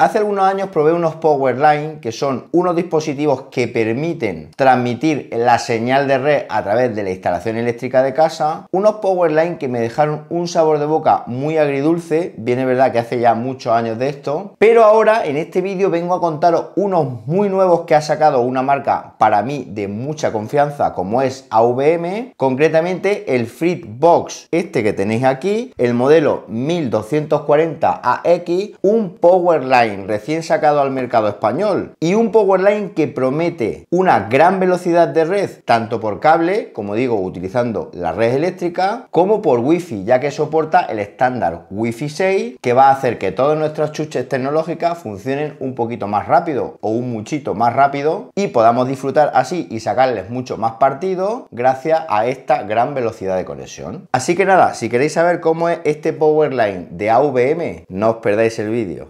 Hace algunos años probé unos Powerline, que son unos dispositivos que permiten transmitir la señal de red a través de la instalación eléctrica de casa. Unos Powerline que me dejaron un sabor de boca muy agridulce, Viene verdad que hace ya muchos años de esto. Pero ahora en este vídeo vengo a contaros unos muy nuevos que ha sacado una marca para mí de mucha confianza como es AVM, concretamente el Fritbox, este que tenéis aquí, el modelo 1240AX, un Powerline recién sacado al mercado español y un Powerline que promete una gran velocidad de red, tanto por cable, como digo, utilizando la red eléctrica, como por wifi ya que soporta el estándar Wi-Fi 6, que va a hacer que todas nuestras chuches tecnológicas funcionen un poquito más rápido o un muchito más rápido y podamos disfrutar así y sacarles mucho más partido gracias a esta gran velocidad de conexión. Así que nada, si queréis saber cómo es este Powerline de AVM, no os perdáis el vídeo.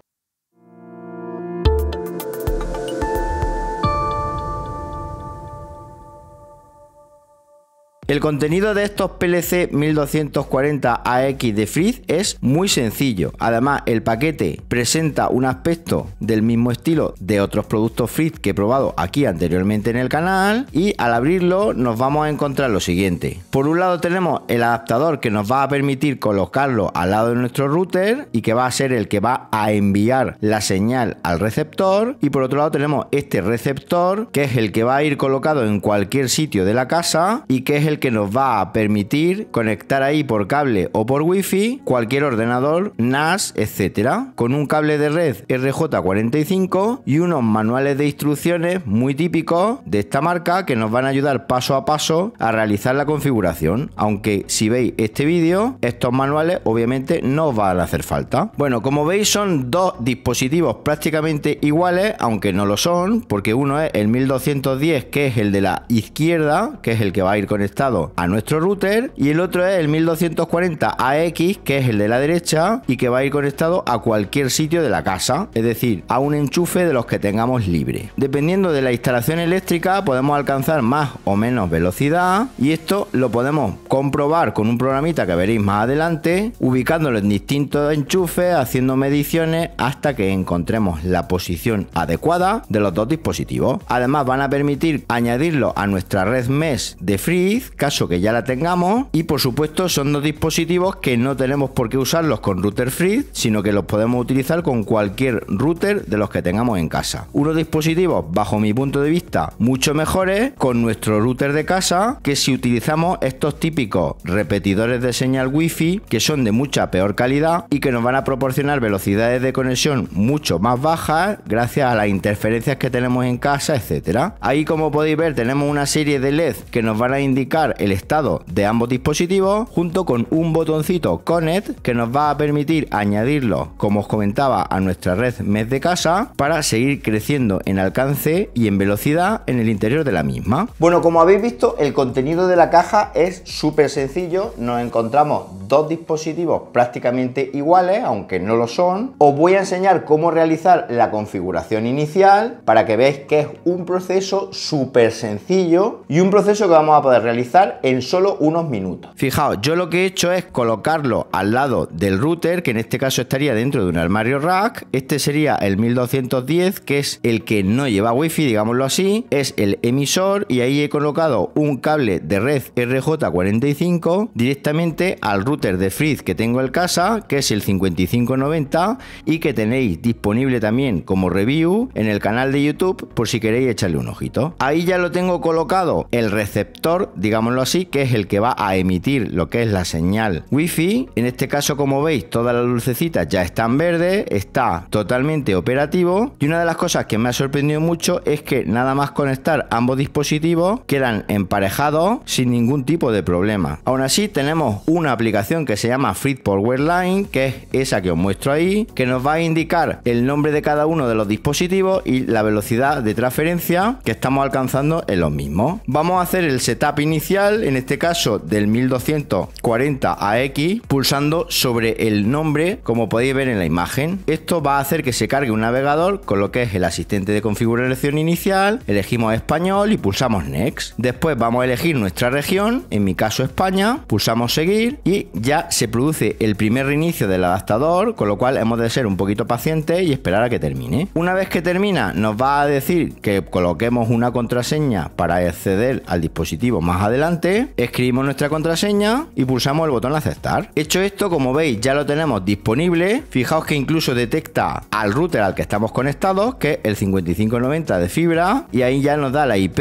El contenido de estos PLC 1240AX de Fritz es muy sencillo. Además, el paquete presenta un aspecto del mismo estilo de otros productos Fritz que he probado aquí anteriormente en el canal y al abrirlo nos vamos a encontrar lo siguiente. Por un lado tenemos el adaptador que nos va a permitir colocarlo al lado de nuestro router y que va a ser el que va a enviar la señal al receptor y por otro lado tenemos este receptor que es el que va a ir colocado en cualquier sitio de la casa y que es el que nos va a permitir conectar ahí por cable o por wifi cualquier ordenador, NAS, etcétera, con un cable de red RJ45 y unos manuales de instrucciones muy típicos de esta marca que nos van a ayudar paso a paso a realizar la configuración, aunque si veis este vídeo, estos manuales obviamente no van a hacer falta. Bueno, como veis son dos dispositivos prácticamente iguales, aunque no lo son, porque uno es el 1210 que es el de la izquierda, que es el que va a ir conectado a nuestro router y el otro es el 1240 AX que es el de la derecha y que va a ir conectado a cualquier sitio de la casa, es decir, a un enchufe de los que tengamos libre. Dependiendo de la instalación eléctrica podemos alcanzar más o menos velocidad y esto lo podemos comprobar con un programita que veréis más adelante, ubicándolo en distintos enchufes, haciendo mediciones hasta que encontremos la posición adecuada de los dos dispositivos. Además van a permitir añadirlo a nuestra red mesh de Freeze caso que ya la tengamos. Y por supuesto son dos dispositivos que no tenemos por qué usarlos con router free, sino que los podemos utilizar con cualquier router de los que tengamos en casa. Unos dispositivos, bajo mi punto de vista, mucho mejores con nuestro router de casa que si utilizamos estos típicos repetidores de señal wifi que son de mucha peor calidad y que nos van a proporcionar velocidades de conexión mucho más bajas gracias a las interferencias que tenemos en casa, etcétera. Ahí como podéis ver tenemos una serie de LED que nos van a indicar el estado de ambos dispositivos junto con un botoncito Connect que nos va a permitir añadirlo, como os comentaba, a nuestra red mes de casa para seguir creciendo en alcance y en velocidad en el interior de la misma. Bueno, como habéis visto, el contenido de la caja es súper sencillo. Nos encontramos dos dispositivos prácticamente iguales, aunque no lo son. Os voy a enseñar cómo realizar la configuración inicial para que veáis que es un proceso súper sencillo y un proceso que vamos a poder realizar en solo unos minutos. Fijaos, yo lo que he hecho es colocarlo al lado del router, que en este caso estaría dentro de un armario rack. Este sería el 1210, que es el que no lleva wifi, digámoslo así. Es el emisor y ahí he colocado un cable de red RJ45 directamente al router de Fritz que tengo en casa, que es el 5590 y que tenéis disponible también como review en el canal de YouTube por si queréis echarle un ojito. Ahí ya lo tengo colocado el receptor, digamos así, que es el que va a emitir lo que es la señal Wi-Fi. En este caso, como veis, todas las lucecitas ya están verdes, está totalmente operativo. Y una de las cosas que me ha sorprendido mucho es que nada más conectar ambos dispositivos quedan emparejados sin ningún tipo de problema. Aún así, tenemos una aplicación que se llama Freeport Line, que es esa que os muestro ahí, que nos va a indicar el nombre de cada uno de los dispositivos y la velocidad de transferencia que estamos alcanzando en los mismos. Vamos a hacer el setup inicial en este caso del 1240 a x pulsando sobre el nombre, como podéis ver en la imagen. Esto va a hacer que se cargue un navegador con lo que es el asistente de configuración inicial, elegimos español y pulsamos Next. Después vamos a elegir nuestra región, en mi caso España, pulsamos Seguir y ya se produce el primer inicio del adaptador, con lo cual hemos de ser un poquito pacientes y esperar a que termine. Una vez que termina, nos va a decir que coloquemos una contraseña para acceder al dispositivo más adelante escribimos nuestra contraseña y pulsamos el botón aceptar. Hecho esto, como veis, ya lo tenemos disponible. Fijaos que incluso detecta al router al que estamos conectados, que es el 5590 de fibra, y ahí ya nos da la IP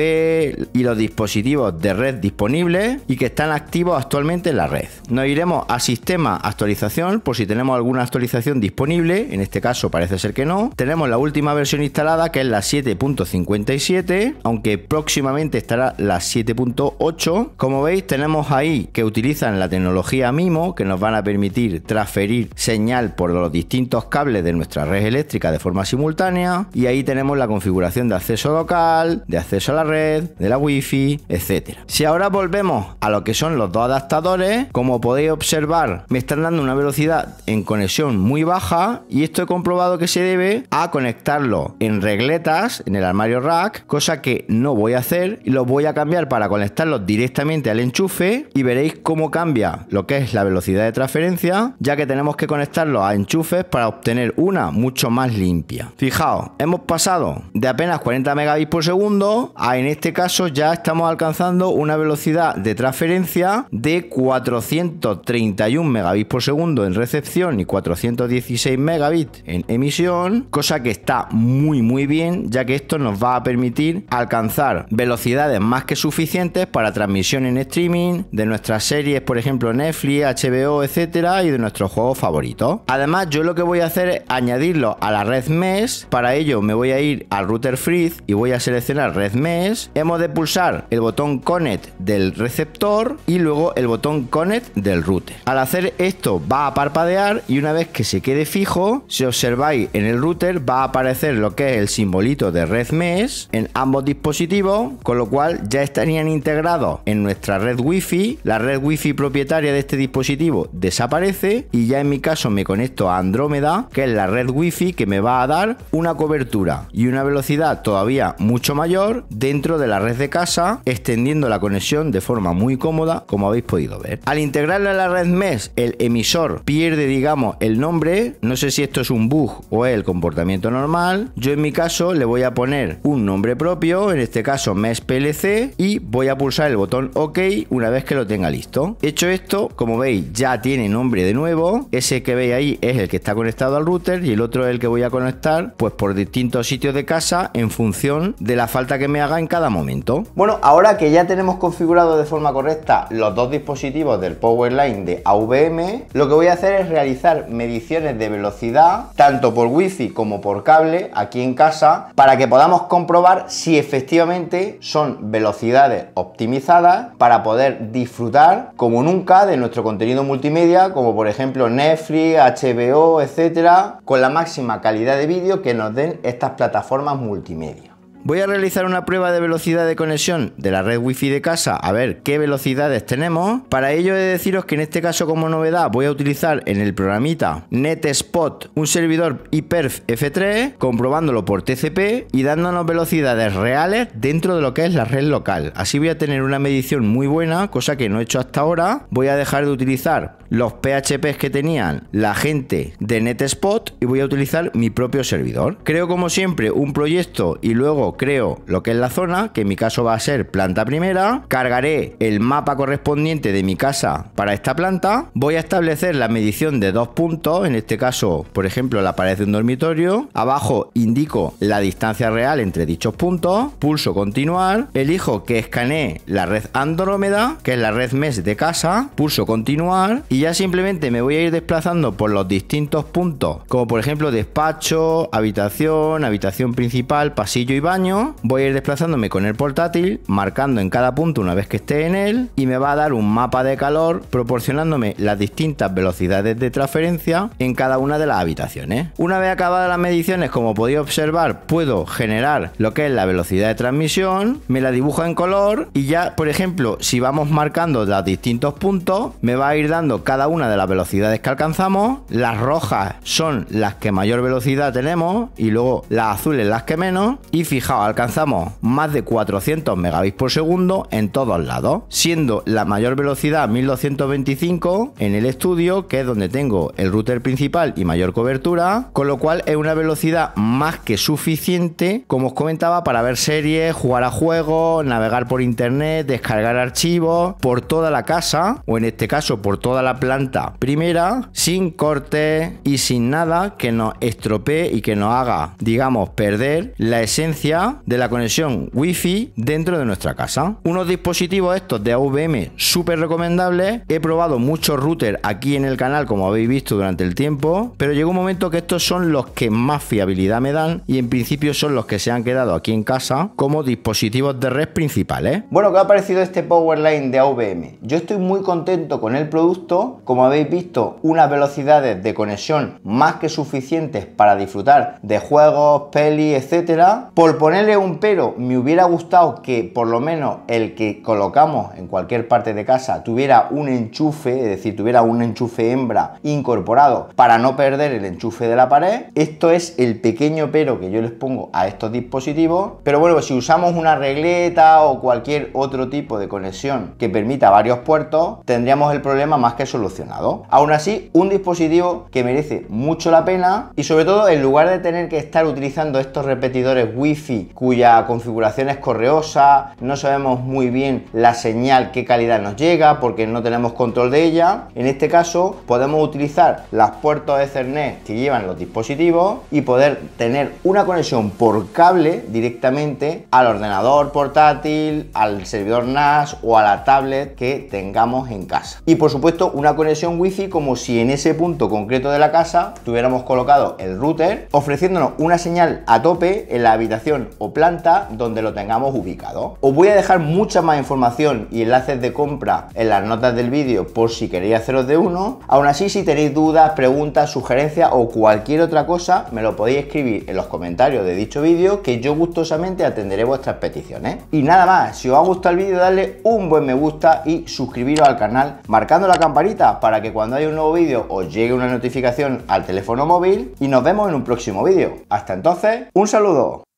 y los dispositivos de red disponibles y que están activos actualmente en la red. Nos iremos a sistema actualización por si tenemos alguna actualización disponible, en este caso parece ser que no. Tenemos la última versión instalada que es la 7.57, aunque próximamente estará la 7.8 como veis, tenemos ahí que utilizan la tecnología MIMO, que nos van a permitir transferir señal por los distintos cables de nuestra red eléctrica de forma simultánea. Y ahí tenemos la configuración de acceso local, de acceso a la red, de la wifi, etc. Si ahora volvemos a lo que son los dos adaptadores, como podéis observar, me están dando una velocidad en conexión muy baja y esto he comprobado que se debe a conectarlo en regletas en el armario rack, cosa que no voy a hacer y los voy a cambiar para conectarlos directamente directamente al enchufe y veréis cómo cambia lo que es la velocidad de transferencia, ya que tenemos que conectarlo a enchufes para obtener una mucho más limpia. Fijaos, hemos pasado de apenas 40 megabits por segundo a en este caso ya estamos alcanzando una velocidad de transferencia de 431 megabits por segundo en recepción y 416 megabits en emisión, cosa que está muy muy bien, ya que esto nos va a permitir alcanzar velocidades más que suficientes para transmitir transmisión en streaming, de nuestras series, por ejemplo Netflix, HBO, etcétera, y de nuestros juegos favoritos. Además, yo lo que voy a hacer es añadirlo a la red mesh. Para ello, me voy a ir al router Freeze y voy a seleccionar red mesh. Hemos de pulsar el botón Connect del receptor y luego el botón Connect del router. Al hacer esto, va a parpadear y una vez que se quede fijo, si observáis en el router, va a aparecer lo que es el simbolito de red mesh en ambos dispositivos, con lo cual ya estarían integrados en nuestra red wifi, la red wifi propietaria de este dispositivo desaparece y ya en mi caso me conecto a Andrómeda, que es la red wifi que me va a dar una cobertura y una velocidad todavía mucho mayor dentro de la red de casa, extendiendo la conexión de forma muy cómoda, como habéis podido ver. Al integrarla a la red mes el emisor pierde, digamos, el nombre. No sé si esto es un bug o es el comportamiento normal. Yo en mi caso le voy a poner un nombre propio, en este caso mes PLC, y voy a pulsar el botón OK una vez que lo tenga listo. Hecho esto, como veis, ya tiene nombre de nuevo. Ese que veis ahí es el que está conectado al router y el otro es el que voy a conectar pues por distintos sitios de casa en función de la falta que me haga en cada momento. Bueno, ahora que ya tenemos configurado de forma correcta los dos dispositivos del Powerline de AVM, lo que voy a hacer es realizar mediciones de velocidad tanto por wifi como por cable aquí en casa para que podamos comprobar si efectivamente son velocidades optimizadas para poder disfrutar como nunca de nuestro contenido multimedia, como por ejemplo Netflix, HBO, etcétera, con la máxima calidad de vídeo que nos den estas plataformas multimedia. Voy a realizar una prueba de velocidad de conexión de la red wifi de casa a ver qué velocidades tenemos. Para ello he de deciros que en este caso como novedad voy a utilizar en el programita NetSpot un servidor iperf F3 comprobándolo por TCP y dándonos velocidades reales dentro de lo que es la red local. Así voy a tener una medición muy buena, cosa que no he hecho hasta ahora. Voy a dejar de utilizar los PHPs que tenían la gente de NetSpot y voy a utilizar mi propio servidor. Creo como siempre un proyecto y luego creo lo que es la zona, que en mi caso va a ser planta primera, cargaré el mapa correspondiente de mi casa para esta planta, voy a establecer la medición de dos puntos, en este caso, por ejemplo, la pared de un dormitorio, abajo indico la distancia real entre dichos puntos, pulso continuar, elijo que escanee la red Andrómeda, que es la red mes de casa, pulso continuar y ya simplemente me voy a ir desplazando por los distintos puntos, como por ejemplo despacho, habitación, habitación principal, pasillo y baño, voy a ir desplazándome con el portátil, marcando en cada punto una vez que esté en él y me va a dar un mapa de calor proporcionándome las distintas velocidades de transferencia en cada una de las habitaciones. Una vez acabadas las mediciones, como podéis observar, puedo generar lo que es la velocidad de transmisión, me la dibujo en color y ya, por ejemplo, si vamos marcando los distintos puntos, me va a ir dando cada una de las velocidades que alcanzamos. Las rojas son las que mayor velocidad tenemos y luego las azules las que menos y fijaros alcanzamos más de 400 megabits por segundo en todos lados, siendo la mayor velocidad 1225 en el estudio, que es donde tengo el router principal y mayor cobertura, con lo cual es una velocidad más que suficiente, como os comentaba, para ver series, jugar a juegos, navegar por internet, descargar archivos por toda la casa, o en este caso por toda la planta primera, sin corte y sin nada que nos estropee y que nos haga, digamos, perder la esencia de la conexión Wi-Fi dentro de nuestra casa. Unos dispositivos estos de AVM súper recomendables. He probado muchos routers aquí en el canal, como habéis visto durante el tiempo, pero llegó un momento que estos son los que más fiabilidad me dan y en principio son los que se han quedado aquí en casa como dispositivos de red principales. Bueno, ¿qué ha parecido este Powerline de AVM? Yo estoy muy contento con el producto. Como habéis visto, unas velocidades de conexión más que suficientes para disfrutar de juegos, pelis, etcétera. Por ponerle un pero, me hubiera gustado que por lo menos el que colocamos en cualquier parte de casa tuviera un enchufe, es decir, tuviera un enchufe hembra incorporado para no perder el enchufe de la pared. Esto es el pequeño pero que yo les pongo a estos dispositivos. Pero bueno, si usamos una regleta o cualquier otro tipo de conexión que permita varios puertos, tendríamos el problema más que solucionado. Aún así, un dispositivo que merece mucho la pena y sobre todo en lugar de tener que estar utilizando estos repetidores wifi cuya configuración es correosa, no sabemos muy bien la señal, qué calidad nos llega porque no tenemos control de ella. En este caso podemos utilizar las puertas Ethernet que llevan los dispositivos y poder tener una conexión por cable directamente al ordenador portátil, al servidor NAS o a la tablet que tengamos en casa. Y por supuesto una conexión wifi como si en ese punto concreto de la casa tuviéramos colocado el router ofreciéndonos una señal a tope en la habitación o planta donde lo tengamos ubicado. Os voy a dejar mucha más información y enlaces de compra en las notas del vídeo por si queréis haceros de uno. Aún así, si tenéis dudas, preguntas, sugerencias o cualquier otra cosa, me lo podéis escribir en los comentarios de dicho vídeo que yo gustosamente atenderé vuestras peticiones. Y nada más, si os ha gustado el vídeo, darle un buen me gusta y suscribiros al canal marcando la campanita para que cuando haya un nuevo vídeo os llegue una notificación al teléfono móvil y nos vemos en un próximo vídeo. Hasta entonces, un saludo.